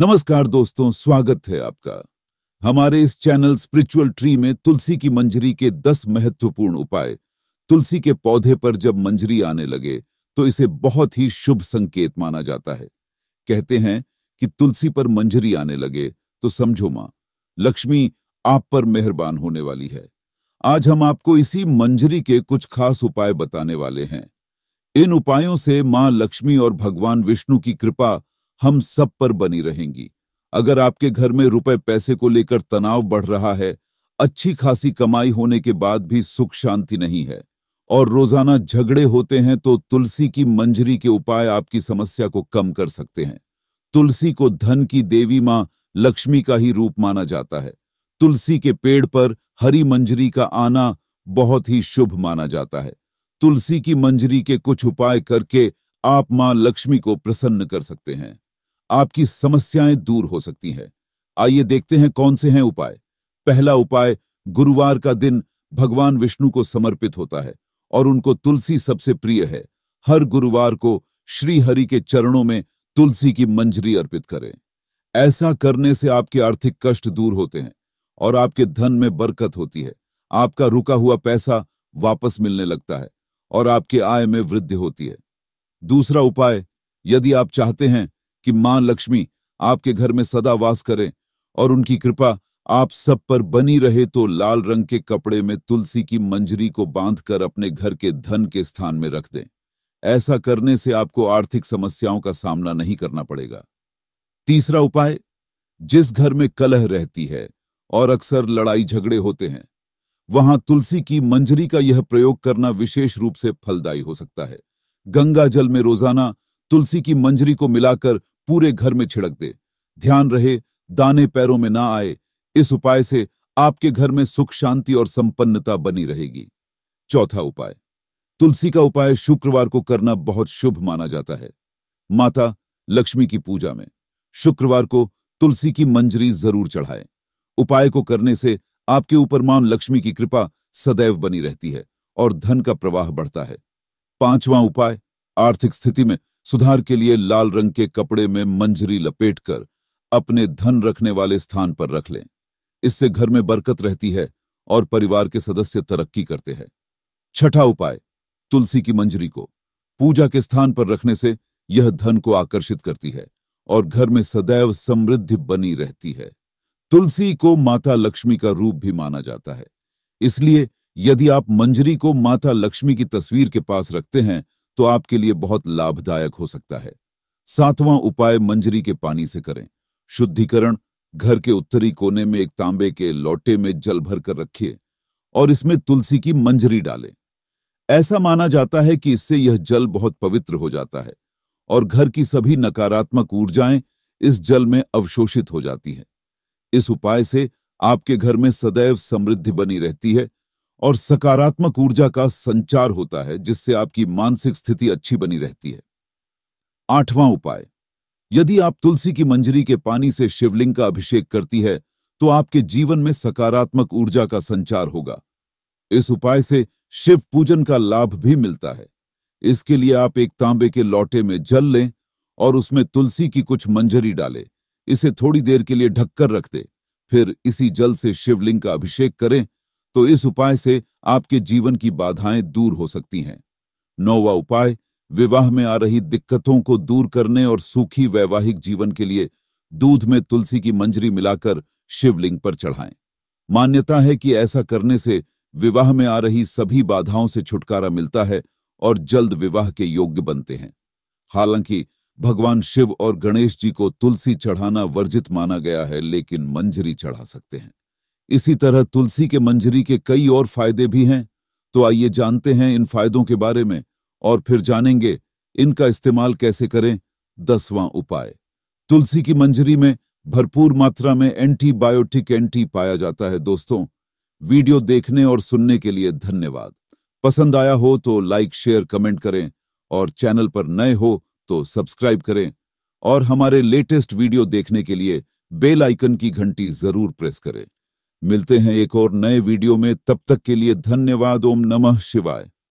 नमस्कार दोस्तों स्वागत है आपका हमारे इस चैनल स्पिरिचुअल ट्री में तुलसी की मंजरी के दस महत्वपूर्ण उपाय तुलसी के पौधे पर जब मंजरी आने लगे तो इसे बहुत ही शुभ संकेत माना जाता है कहते हैं कि तुलसी पर मंजरी आने लगे तो समझो मां लक्ष्मी आप पर मेहरबान होने वाली है आज हम आपको इसी मंजरी के कुछ खास उपाय बताने वाले हैं इन उपायों से मां लक्ष्मी और भगवान विष्णु की कृपा हम सब पर बनी रहेंगी अगर आपके घर में रुपए पैसे को लेकर तनाव बढ़ रहा है अच्छी खासी कमाई होने के बाद भी सुख शांति नहीं है और रोजाना झगड़े होते हैं तो तुलसी की मंजरी के उपाय आपकी समस्या को कम कर सकते हैं तुलसी को धन की देवी मां लक्ष्मी का ही रूप माना जाता है तुलसी के पेड़ पर हरी मंजरी का आना बहुत ही शुभ माना जाता है तुलसी की मंजरी के कुछ उपाय करके आप मां लक्ष्मी को प्रसन्न कर सकते हैं आपकी समस्याएं दूर हो सकती हैं आइए देखते हैं कौन से हैं उपाय पहला उपाय गुरुवार का दिन भगवान विष्णु को समर्पित होता है और उनको तुलसी सबसे प्रिय है हर गुरुवार को श्री हरि के चरणों में तुलसी की मंजरी अर्पित करें ऐसा करने से आपके आर्थिक कष्ट दूर होते हैं और आपके धन में बरकत होती है आपका रुका हुआ पैसा वापस मिलने लगता है और आपके आय में वृद्धि होती है दूसरा उपाय यदि आप चाहते हैं कि मां लक्ष्मी आपके घर में सदा वास करें और उनकी कृपा आप सब पर बनी रहे तो लाल रंग के कपड़े में तुलसी की मंजरी को बांधकर अपने घर के धन के स्थान में रख दें ऐसा करने से आपको आर्थिक समस्याओं का सामना नहीं करना पड़ेगा तीसरा उपाय जिस घर में कलह रहती है और अक्सर लड़ाई झगड़े होते हैं वहां तुलसी की मंजरी का यह प्रयोग करना विशेष रूप से फलदायी हो सकता है गंगा जल में रोजाना तुलसी की मंजरी को मिलाकर पूरे घर में छिड़क दे ध्यान रहे दाने पैरों में ना आए इस उपाय से आपके घर में सुख शांति और संपन्नता बनी रहेगी चौथा उपाय तुलसी का उपाय शुक्रवार को करना बहुत शुभ माना जाता है माता लक्ष्मी की पूजा में शुक्रवार को तुलसी की मंजरी जरूर चढ़ाएं। उपाय को करने से आपके ऊपर मां लक्ष्मी की कृपा सदैव बनी रहती है और धन का प्रवाह बढ़ता है पांचवां उपाय आर्थिक स्थिति में सुधार के लिए लाल रंग के कपड़े में मंजरी लपेटकर अपने धन रखने वाले स्थान पर रख लें इससे घर में बरकत रहती है और परिवार के सदस्य तरक्की करते हैं छठा उपाय तुलसी की मंजरी को पूजा के स्थान पर रखने से यह धन को आकर्षित करती है और घर में सदैव समृद्धि बनी रहती है तुलसी को माता लक्ष्मी का रूप भी माना जाता है इसलिए यदि आप मंजरी को माता लक्ष्मी की तस्वीर के पास रखते हैं तो आपके लिए बहुत लाभदायक हो सकता है सातवां उपाय मंजरी के पानी से करें शुद्धिकरण घर के उत्तरी कोने में एक तांबे के लोटे में जल भर कर रखिए और इसमें तुलसी की मंजरी डालें ऐसा माना जाता है कि इससे यह जल बहुत पवित्र हो जाता है और घर की सभी नकारात्मक ऊर्जाएं इस जल में अवशोषित हो जाती हैं इस उपाय से आपके घर में सदैव समृद्धि बनी रहती है और सकारात्मक ऊर्जा का संचार होता है जिससे आपकी मानसिक स्थिति अच्छी बनी रहती है आठवां उपाय यदि आप तुलसी की मंजरी के पानी से शिवलिंग का अभिषेक करती है तो आपके जीवन में सकारात्मक ऊर्जा का संचार होगा इस उपाय से शिव पूजन का लाभ भी मिलता है इसके लिए आप एक तांबे के लौटे में जल लें और उसमें तुलसी की कुछ मंजरी डालें इसे थोड़ी देर के लिए ढककर रख दे फिर इसी जल से शिवलिंग का अभिषेक करें तो इस उपाय से आपके जीवन की बाधाएं दूर हो सकती हैं नौवा उपाय विवाह में आ रही दिक्कतों को दूर करने और सुखी वैवाहिक जीवन के लिए दूध में तुलसी की मंजरी मिलाकर शिवलिंग पर चढ़ाएं मान्यता है कि ऐसा करने से विवाह में आ रही सभी बाधाओं से छुटकारा मिलता है और जल्द विवाह के योग्य बनते हैं हालांकि भगवान शिव और गणेश जी को तुलसी चढ़ाना वर्जित माना गया है लेकिन मंजरी चढ़ा सकते हैं इसी तरह तुलसी के मंजरी के कई और फायदे भी हैं तो आइए जानते हैं इन फायदों के बारे में और फिर जानेंगे इनका इस्तेमाल कैसे करें दसवां उपाय तुलसी की मंजरी में भरपूर मात्रा में एंटीबायोटिक एंटी पाया जाता है दोस्तों वीडियो देखने और सुनने के लिए धन्यवाद पसंद आया हो तो लाइक शेयर कमेंट करें और चैनल पर नए हो तो सब्सक्राइब करें और हमारे लेटेस्ट वीडियो देखने के लिए बेल आइकन की घंटी जरूर प्रेस करें मिलते हैं एक और नए वीडियो में तब तक के लिए धन्यवाद ओम नमः शिवाय